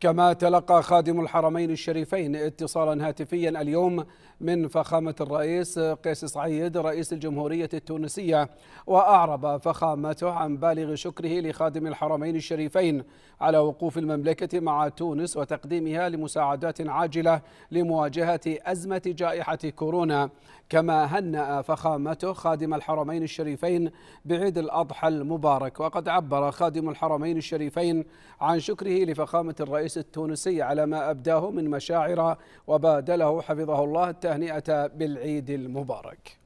كما تلقى خادم الحرمين الشريفين اتصالا هاتفيا اليوم من فخامة الرئيس قيس سعيد رئيس الجمهورية التونسية وأعرب فخامته عن بالغ شكره لخادم الحرمين الشريفين على وقوف المملكة مع تونس وتقديمها لمساعدات عاجلة لمواجهة أزمة جائحة كورونا كما هنأ فخامته خادم الحرمين الشريفين بعيد الأضحى المبارك وقد عبر خادم الحرمين الشريفين عن شكره لفخامة الرئيس الرئيس التونسي على ما أبداه من مشاعر وبادله حفظه الله التهنئة بالعيد المبارك